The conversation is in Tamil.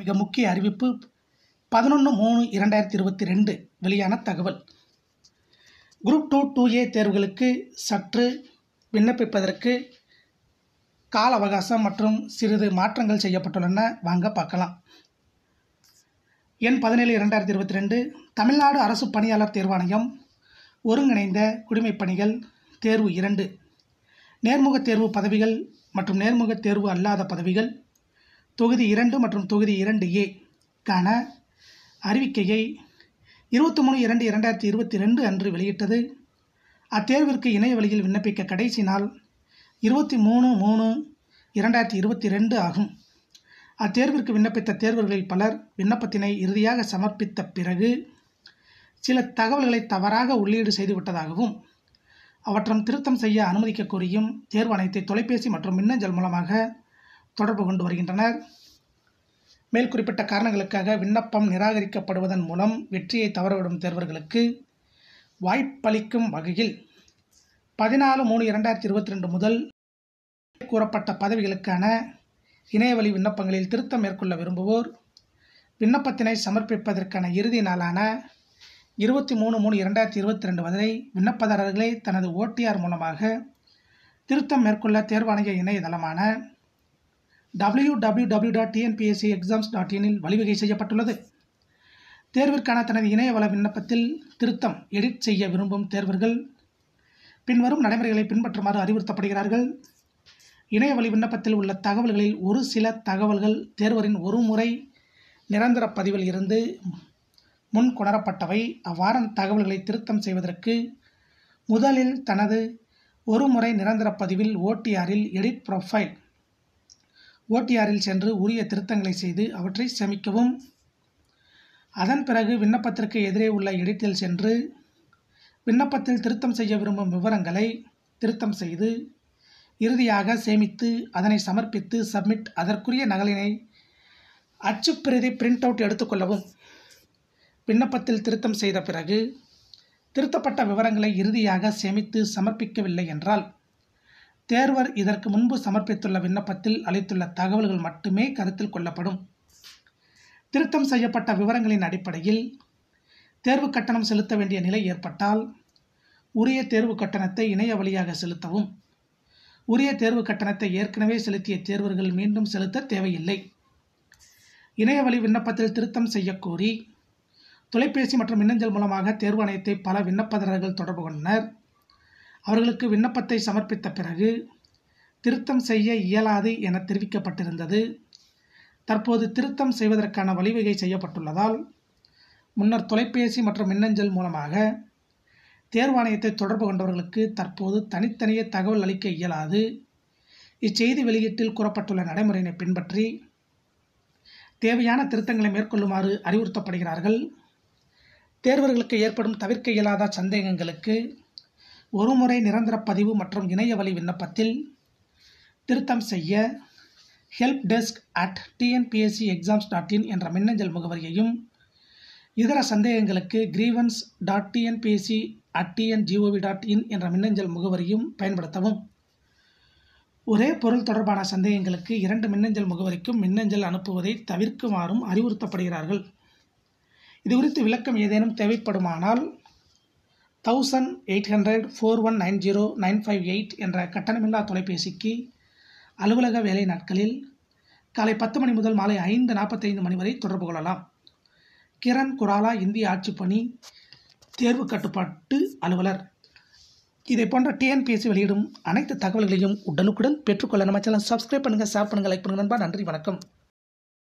மிக முக்கிய அறிவிப்பு பதினொன்று மூணு இரண்டாயிரத்தி இருபத்தி ரெண்டு வெளியான தகவல் குரூப் டூ டூ ஏ தேர்வுகளுக்கு சற்று விண்ணப்பிப்பதற்கு கால அவகாசம் மற்றும் சிறிது மாற்றங்கள் செய்யப்பட்டுள்ளன வாங்க பார்க்கலாம் எண் பதினேழு இரண்டாயிரத்தி இருபத்தி ரெண்டு தமிழ்நாடு அரசு பணியாளர் தேர்வாணையம் ஒருங்கிணைந்த குடிமைப் பணிகள் தேர்வு இரண்டு நேர்முக தேர்வு பதவிகள் மற்றும் நேர்முக தேர்வு அல்லாத பதவிகள் தொகுதி இரண்டு மற்றும் தொகுதி இரண்டு ஏ கான அறிவிக்கையை இருபத்தி மூணு இரண்டு இரண்டாயிரத்தி இருபத்தி ரெண்டு அன்று வெளியிட்டது அத்தேர்விற்கு இணைய வழியில் விண்ணப்பிக்க கடைசி நாள் இருபத்தி மூணு மூணு இரண்டாயிரத்தி இருபத்தி ரெண்டு ஆகும் அத்தேர்விற்கு விண்ணப்பித்த தேர்வர்களில் பலர் விண்ணப்பத்தினை இறுதியாக சமர்ப்பித்த பிறகு சில தகவல்களை தவறாக உள்ளீடு செய்துவிட்டதாகவும் அவற்றம் திருத்தம் செய்ய அனுமதிக்க கோரியும் தேர்வாணையத்தை தொலைபேசி மற்றும் மின்னஞ்சல் மூலமாக தொடர்பு கொண்டு வருகின்றனர் மேல் குறிப்பிட்ட காரணங்களுக்காக விண்ணப்பம் நிராகரிக்கப்படுவதன் மூலம் வெற்றியை தவறவிடும் தேர்வர்களுக்கு வாய்ப்பளிக்கும் வகையில் பதினாலு மூணு இரண்டாயிரத்தி இருபத்தி ரெண்டு முதல் கூறப்பட்ட பதவிகளுக்கான இணையவழி விண்ணப்பங்களில் திருத்தம் மேற்கொள்ள விரும்புவோர் விண்ணப்பத்தினை சமர்ப்பிப்பதற்கான இறுதி நாளான இருபத்தி மூணு மூணு இரண்டாயிரத்தி இருபத்தி ரெண்டு வரை விண்ணப்பதாரர்களை தனது ஓடிஆர் மூலமாக திருத்தம் மேற்கொள்ள தேர்வாணைய இணையதளமான W W W dot TNPSC exams dot இனில் வழிவகை செய்யப்பட்டுள்ளது தேர்விற்கான தனது இணையவள விண்ணப்பத்தில் திருத்தம் எடிட் செய்ய விரும்பும் தேர்வர்கள் பின்வரும் நடைமுறைகளை பின்பற்றுமாறு அறிவுறுத்தப்படுகிறார்கள் இணையவழி விண்ணப்பத்தில் உள்ள தகவல்களில் ஒரு சில தகவல்கள் தேர்வரின் ஒரு முறை நிரந்தர பதிவில் இருந்து முன் கொணரப்பட்டவை அவ்வாறு தகவல்களை திருத்தம் செய்வதற்கு முதலில் தனது ஒரு முறை நிரந்தர பதிவில் ஓடிஆரில் எடிட் ப்ரொஃபைல் ஓடிஆரில் சென்று உரிய திருத்தங்களை செய்து அவற்றை சமிக்கவும் அதன் பிறகு விண்ணப்பத்திற்கு எதிரே உள்ள இடத்தில் சென்று விண்ணப்பத்தில் திருத்தம் செய்ய விரும்பும் விவரங்களை திருத்தம் செய்து இறுதியாக சேமித்து அதனை சமர்ப்பித்து சப்மிட் அதற்குரிய நகலினை அச்சுப்பிரதி பிரிண்ட் அவுட் எடுத்துக்கொள்ளவும் விண்ணப்பத்தில் திருத்தம் செய்த பிறகு திருத்தப்பட்ட விவரங்களை இறுதியாக சேமித்து சமர்ப்பிக்கவில்லை என்றால் தேர்வர் இதற்கு முன்பு சமர்ப்பித்துள்ள விண்ணப்பத்தில் அளித்துள்ள தகவல்கள் மட்டுமே கருத்தில் கொள்ளப்படும் திருத்தம் செய்யப்பட்ட விவரங்களின் அடிப்படையில் தேர்வு கட்டணம் செலுத்த வேண்டிய நிலை ஏற்பட்டால் உரிய தேர்வு கட்டணத்தை இணைய வழியாக செலுத்தவும் உரிய தேர்வு கட்டணத்தை ஏற்கனவே செலுத்திய தேர்வர்கள் மீண்டும் செலுத்த தேவையில்லை இணைய வழி விண்ணப்பத்தில் திருத்தம் செய்யக்கோரி தொலைபேசி மற்றும் மின்னஞ்சல் மூலமாக தேர்வு ஆணையத்தை பல விண்ணப்பதாரர்கள் தொடர்பு கொண்டனர் அவர்களுக்கு விண்ணப்பத்தை சமர்ப்பித்த பிறகு திருத்தம் செய்ய இயலாது என தெரிவிக்கப்பட்டிருந்தது தற்போது திருத்தம் செய்வதற்கான வழிவகை செய்யப்பட்டுள்ளதால் முன்னர் தொலைபேசி மற்றும் மின்னஞ்சல் மூலமாக தேர்வாணையத்தை தொடர்பு கொண்டவர்களுக்கு தற்போது தனித்தனியே தகவல் அளிக்க இயலாது இச்செய்தி வெளியீட்டில் கூறப்பட்டுள்ள நடைமுறையினை பின்பற்றி தேவையான திருத்தங்களை மேற்கொள்ளுமாறு அறிவுறுத்தப்படுகிறார்கள் தேர்வர்களுக்கு ஏற்படும் தவிர்க்க இயலாத சந்தேகங்களுக்கு ஒருமுறை நிரந்தர பதிவு மற்றும் இணையவழி விண்ணப்பத்தில் திருத்தம் செய்ய help desk at TNPSC exams dot in என்ற மின்னஞ்சல் முகவரியையும் இதர சந்தேகங்களுக்கு grievance dot TNPSC at TN gov dot in என்ற மின்னஞ்சல் முகவரியும் பயன்படுத்தவும் ஒரே பொருள் தொடர்பான சந்தேகங்களுக்கு இரண்டு மின்னஞ்சல் முகவரிக்கும் மின்னஞ்சல் அனுப்புவதை தவிர்க்குமாறும் அறிவுறுத்தப்படுகிறார்கள் இது குறித்து விளக்கம் ஏதேனும் தேவைப்படுமானால் thousand eight hundred four one nine zero nine five eight என்ற கட்டணமில்லா தொலைபேசிக்கு அலுவலக வேலை நாட்களில் காலை பத்து மணி முதல் மாலை ஐந்து நாற்பத்தைந்து மணி வரை தொடர்பு கொள்ளலாம் கிரண் குராலா இந்திய ஆட்சிப்பணி தேர்வு கட்டுப்பாட்டு அலுவலர் இதை போன்ற டிஎன்பிஎஸ்சி வெளியிடும் அனைத்து தகவல்களையும் உடனுக்குடன் பெற்றுக்கொள்ள நம்ம சேனல் சப்ஸ்கிரைப் பண்ணுங்கள் ஷேர் பண்ணுங்கள் லைக் பண்ணுங்கள் நண்பா நன்றி வணக்கம்